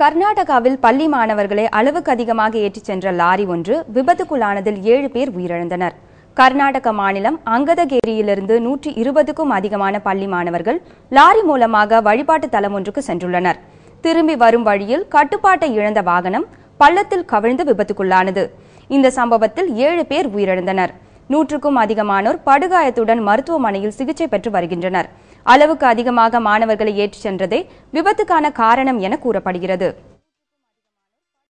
கர்நாடகாவில் பள்ளி மாணவர்களை அளவுக்கு அதிகமாக ஏற்றிச் சென்ற லாரி ஒன்று விபத்துக்குள்ளானதில் ஏழு பேர் உயிரிழந்தனர் கர்நாடக மாநிலம் அங்கதகேரியிலிருந்து நூற்றி இருபதுக்கும் அதிகமான பள்ளி மாணவர்கள் லாரி மூலமாக வழிபாட்டு தலம் ஒன்றுக்கு சென்றுள்ளனர் திரும்பி வரும் வழியில் கட்டுப்பாட்டை இழந்த வாகனம் பள்ளத்தில் கவிழ்ந்து விபத்துக்குள்ளானது இந்த சம்பவத்தில் ஏழு பேர் உயிரிழந்தனர் நூற்றுக்கும் அதிகமானோர் படுகாயத்துடன் மருத்துவமனையில் சிகிச்சை பெற்று வருகின்றனர் அளவுக்கு அதிகமாக மாணவர்களை ஏற்றிச் சென்றதே விபத்துக்கான காரணம் என கூறப்படுகிறது